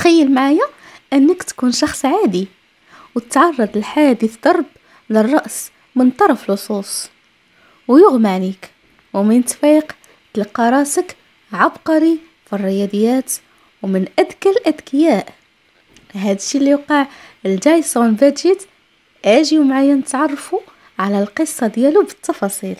تخيل معايا أنك تكون شخص عادي وتتعرض لحادث ضرب للرأس من طرف لصوص ويغمى عليك ومن تفيق تلقى راسك عبقري في الرياضيات ومن أذكى الأذكياء هادشي اللي وقع لجايسون فيجيت اجيو معايا نتعرفوا على القصة ديالو بالتفاصيل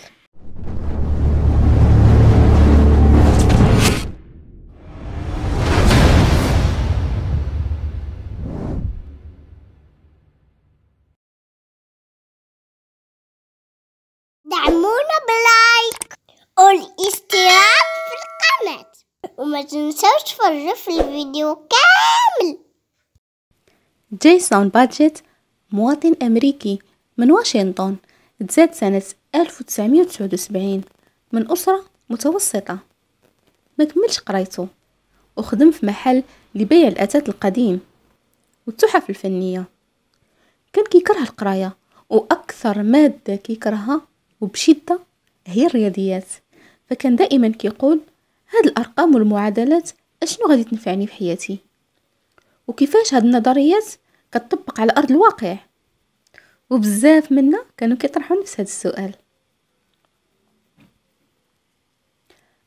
بلايك والاشتراك في القناة وما تنساوش تفرجوا في الفيديو كامل جيسون بادجيت مواطن أمريكي من واشنطن تزاد سنة 1979 من أسرة متوسطة ما كملش قرايته وخدم في محل لبيع الأثاث القديم والتحف الفنية كان كيكره القراية وأكثر مادة كيكرهها وبشدة هي الرياضيات فكان دائما كيقول هاد الارقام والمعادلات اشنو غادي تنفعني في حياتي وكيفاش هاد النظريات كتطبق على ارض الواقع وبزاف منا كانوا كيطرحوا نفس هاد السؤال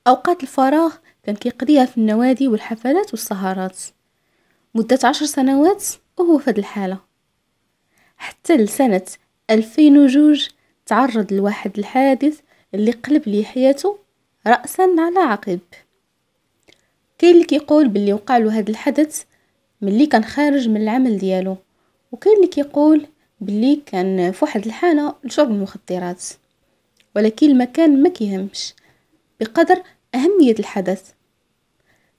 اوقات الفراغ كان كيقضيها في النوادي والحفلات والسهرات مدة عشر سنوات وهو في هاد الحالة حتى لسنة 2002 تعرض لواحد الحادث اللي قلب لي حياته راسا على عقب كاين اللي كيقول باللي وقع له هذا الحدث ملي كان خارج من العمل ديالو وكاين اللي كيقول باللي كان في واحد الحانه لشرب المخدرات ولكن المكان ما كيهمش بقدر اهميه الحدث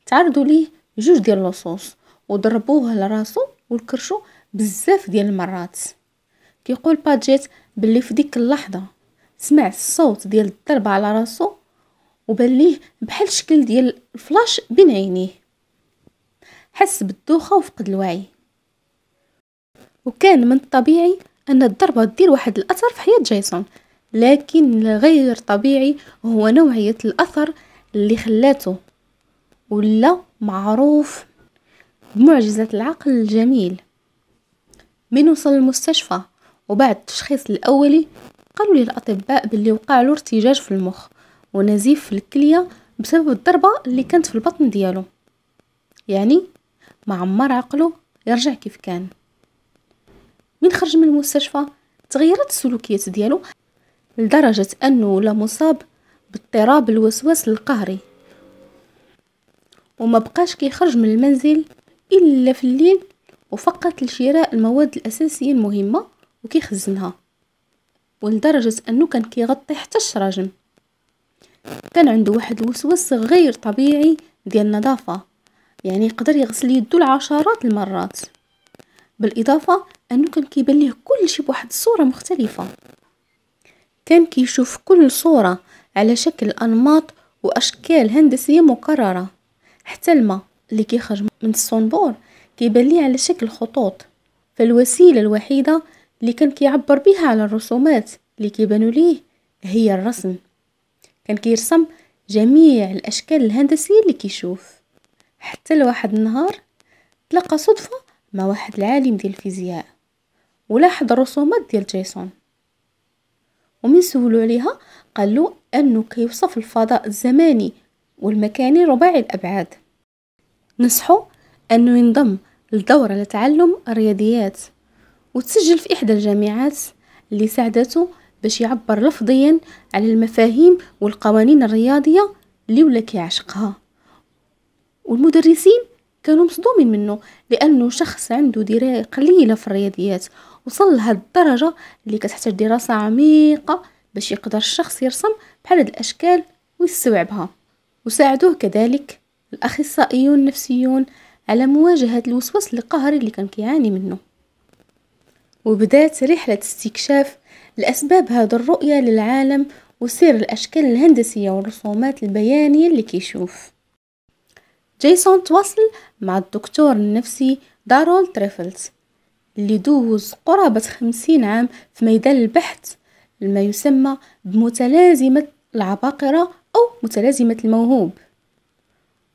تعرضوا ليه جوج ديال اللصوص وضربوه لراسو والكرشو بزاف ديال المرات كيقول باجيت باللي في ديك اللحظه سمع الصوت ديال الضرب على راسو وبان ليه بحال الشكل ديال الفلاش بين عينيه حس بالدوخه وفقد الوعي وكان من الطبيعي ان الضربه دير واحد الاثر في حياه جايسون لكن الغير طبيعي هو نوعيه الاثر اللي خلاته ولا معروف بمعجزه العقل الجميل من وصل المستشفى وبعد التشخيص الاولي قالوا لي الاطباء باللي وقع له ارتجاج في المخ ونزيف في الكليه بسبب الضربه اللي كانت في البطن ديالو يعني ما عمر عقله يرجع كيف كان من خرج من المستشفى تغيرت السلوكيات ديالو لدرجة أنه ولا مصاب باضطراب الوسواس القهري وما بقاش كيخرج من المنزل إلا في الليل وفقط لشراء المواد الأساسية المهمة وكيخزنها ولدرجة أنه كان كيغطي حتى الشراجم كان عنده واحد الوسواس غير طبيعي ديال النظافة يعني يقدر يغسل يدو العشرات المرات بالإضافة أنه كان كيبان ليه كل شيء بواحد الصورة مختلفة كان كيشوف كل صورة على شكل أنماط وأشكال هندسية مكررة حتى الماء اللي كيخرج من الصنبور كيبان ليه على شكل خطوط فالوسيلة الوحيدة اللي كان كيعبر بها على الرسومات اللي كيبانوا ليه هي الرسم كان كيرسم جميع الاشكال الهندسيه اللي كيشوف حتى لواحد النهار تلقى صدفه مع واحد العالم ديال الفيزياء ولاحظ الرسومات ديال جيسون ومن سولو عليها قال له انه كيوصف الفضاء الزماني والمكاني رباعي الابعاد نصحو انه ينضم لدوره لتعلم الرياضيات وتسجل في إحدى الجامعات اللي ساعدته باش يعبر لفظيا على المفاهيم والقوانين الرياضية اللي ولا كيعشقها والمدرسين كانوا مصدومين منه لأنه شخص عنده دراية قليلة في الرياضيات وصل لهاد الدرجة اللي كتحتاج دراسة عميقة باش يقدر الشخص يرسم بحال هاد الأشكال ويستوعبها وساعدوه كذلك الأخصائيون النفسيون على مواجهة الوسواس القهري اللي كان كيعاني منه وبدأت رحلة استكشاف لأسباب هذا الرؤية للعالم وسير الأشكال الهندسية والرسومات البيانية اللي كيشوف جيسون تواصل مع الدكتور النفسي دارول تريفلز اللي دوز قرابة خمسين عام في ميدان البحث لما يسمى بمتلازمة العباقرة أو متلازمة الموهوب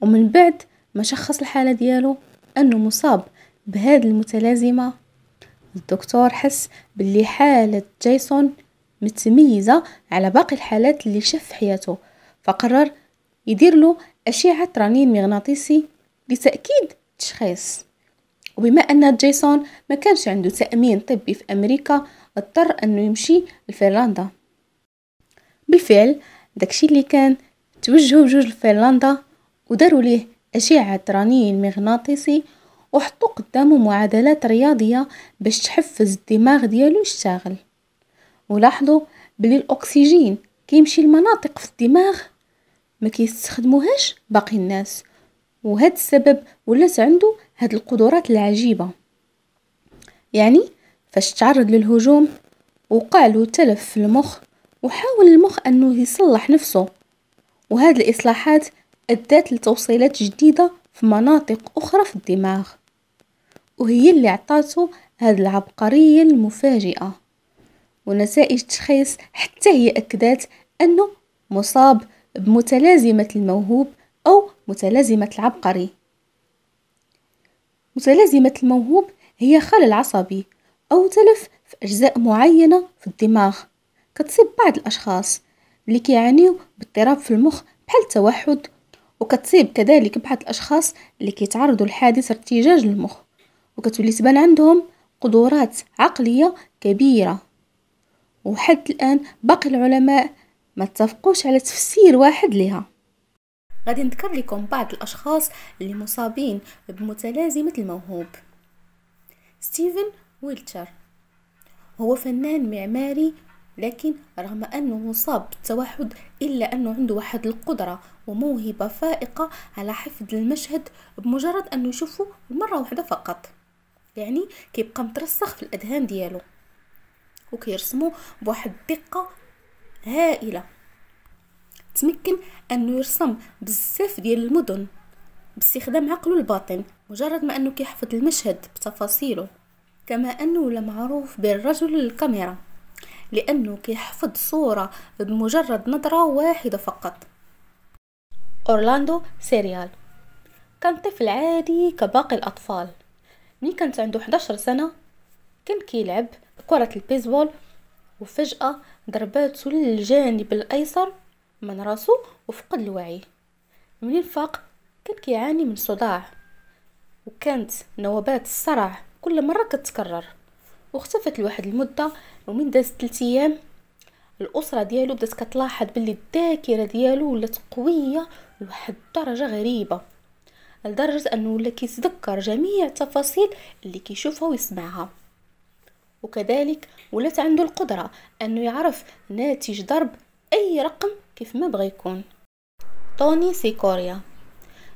ومن بعد ما شخص الحالة ديالو أنه مصاب بهذه المتلازمة الدكتور حس باللي حالة جيسون متميزة على باقي الحالات اللي شاف في حياته فقرر يدير له أشعة رنين مغناطيسي لتأكيد تشخيص وبما أن جيسون ما كانش عنده تأمين طبي في أمريكا اضطر أنه يمشي لفنلندا بالفعل داكشي اللي كان توجهوا بجوج لفنلندا وداروا ليه أشعة رنين مغناطيسي وحطو قدامه معادلات رياضية باش تحفز الدماغ ديالو يشتغل ولاحظوا بلي الاكسجين كيمشي لمناطق في الدماغ ما كيستخدموهاش باقي الناس وهاد السبب ولات عنده هاد القدرات العجيبه يعني فاش تعرض للهجوم وقع له تلف في المخ وحاول المخ انه يصلح نفسه وهاد الاصلاحات ادات لتوصيلات جديده في مناطق اخرى في الدماغ وهي اللي عطاتو هاد العبقرية المفاجئة ونتائج تشخيص حتى هي أكدت أنه مصاب بمتلازمة الموهوب أو متلازمة العبقري متلازمة الموهوب هي خلل عصبي أو تلف في أجزاء معينة في الدماغ كتصيب بعض الأشخاص اللي كيعانيو باضطراب في المخ بحال التوحد وكتصيب كذلك بعض الأشخاص اللي كيتعرضوا لحادث ارتجاج المخ وكتولي تبان عندهم قدرات عقلية كبيرة وحتى الآن باقي العلماء ما اتفقوش على تفسير واحد لها غادي نذكر لكم بعض الأشخاص اللي مصابين بمتلازمة الموهوب ستيفن ويلتشر هو فنان معماري لكن رغم أنه مصاب بالتوحد إلا أنه عنده واحد القدرة وموهبة فائقة على حفظ المشهد بمجرد أنه يشوفه مرة واحدة فقط يعني كيبقى مترسخ في الاذهان ديالو وكيرسمو بواحد الدقه هائله تمكن انه يرسم بزاف ديال المدن باستخدام عقله الباطن مجرد ما انه كيحفظ المشهد بتفاصيله كما انه ولا معروف بالرجل الكاميرا لانه كيحفظ صوره بمجرد نظره واحده فقط اورلاندو سيريال كان طفل عادي كباقي الاطفال ملي كانت عنده 11 سنه كان كيلعب كره البيسبول وفجاه ضرباتو للجانب الايسر من راسو وفقد الوعي ملي فاق كان كيعاني من صداع وكانت نوبات الصرع كل مره كتكرر واختفت لواحد المده ومن داز 3 ايام الاسره ديالو بدات كتلاحظ باللي الذاكره ديالو ولات قويه لواحد الدرجه غريبه لدرجه انه ولا كيتذكر جميع التفاصيل اللي كيشوفها ويسمعها وكذلك ولات عنده القدره انه يعرف ناتج ضرب اي رقم كيف ما بغى يكون توني سيكوريا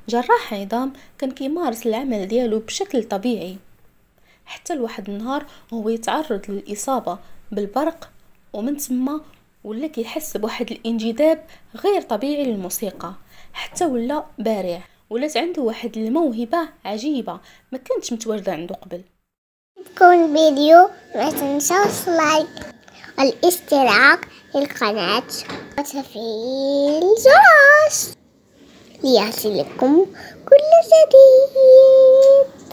جراح عظام كان كيمارس العمل ديالو بشكل طبيعي حتى لواحد النهار هو يتعرض للإصابة بالبرق ومن ثم ولا كيحس بواحد الانجذاب غير طبيعي للموسيقى حتى ولا بارع ولات عنده واحد الموهبه عجيبه ما كانتش متواجده عنده قبل كون فيديو ما تنساوش لايك والاشتراك في القناه وتفعيل الجرس ليصلكم كل جديد